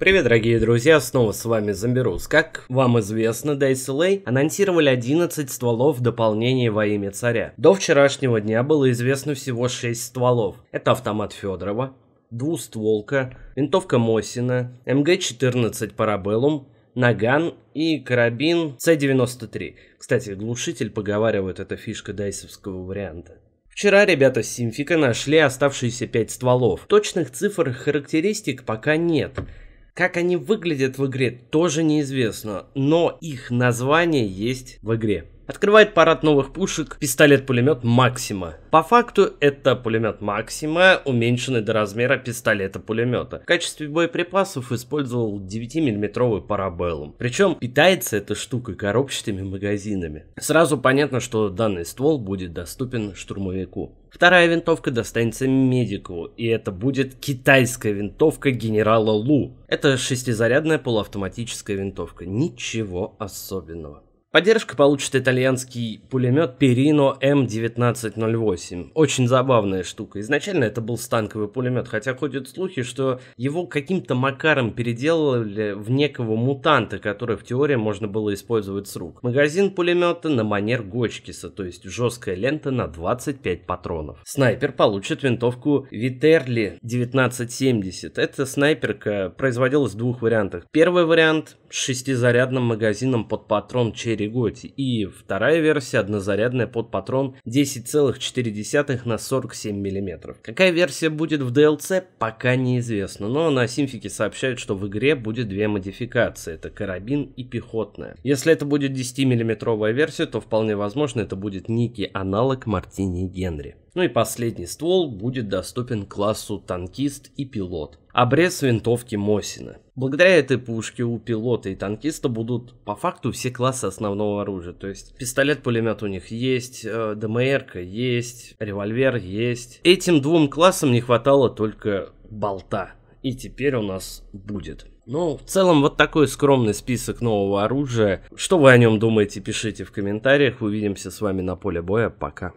Привет, дорогие друзья, снова с вами Зомбирус. Как вам известно, DSLA анонсировали 11 стволов в дополнение во имя царя. До вчерашнего дня было известно всего 6 стволов. Это автомат Федорова, двустволка, винтовка Мосина, МГ-14 Парабеллум, наган и карабин с 93 Кстати, глушитель поговаривают, это фишка дайсовского варианта. Вчера ребята с Симфика нашли оставшиеся 5 стволов. Точных цифр и характеристик пока нет. Как они выглядят в игре, тоже неизвестно, но их название есть в игре открывает парад новых пушек пистолет-пулемет Максима. По факту это пулемет Максима, уменьшенный до размера пистолета-пулемета. В качестве боеприпасов использовал 9-миллиметровый парабеллум. Причем питается эта штука коробчатыми магазинами. Сразу понятно, что данный ствол будет доступен штурмовику. Вторая винтовка достанется медику, и это будет китайская винтовка генерала Лу. Это шестизарядная полуавтоматическая винтовка, ничего особенного. Поддержка получит итальянский пулемет Перино М1908. Очень забавная штука. Изначально это был станковый пулемет, хотя ходят слухи, что его каким-то макаром переделали в некого мутанта, который в теории можно было использовать с рук. Магазин пулемета на манер Гочкиса, то есть жесткая лента на 25 патронов. Снайпер получит винтовку Витерли 1970. Эта снайперка производилась в двух вариантах. Первый вариант с шестизарядным магазином под патрон через Переготе. И вторая версия однозарядная под патрон 10,4 на 47 мм. Какая версия будет в DLC, пока неизвестно, но на Симфике сообщают, что в игре будет две модификации, это карабин и пехотная. Если это будет 10 миллиметровая версия, то вполне возможно это будет некий аналог Мартини Генри. Ну и последний ствол будет доступен классу танкист и пилот. Обрез винтовки Мосина. Благодаря этой пушке у пилота и танкиста будут по факту все классы основного оружия. То есть пистолет-пулемет у них есть, э, ДМР есть, револьвер есть. Этим двум классам не хватало только болта. И теперь у нас будет. Ну, в целом, вот такой скромный список нового оружия. Что вы о нем думаете, пишите в комментариях. Увидимся с вами на поле боя. Пока.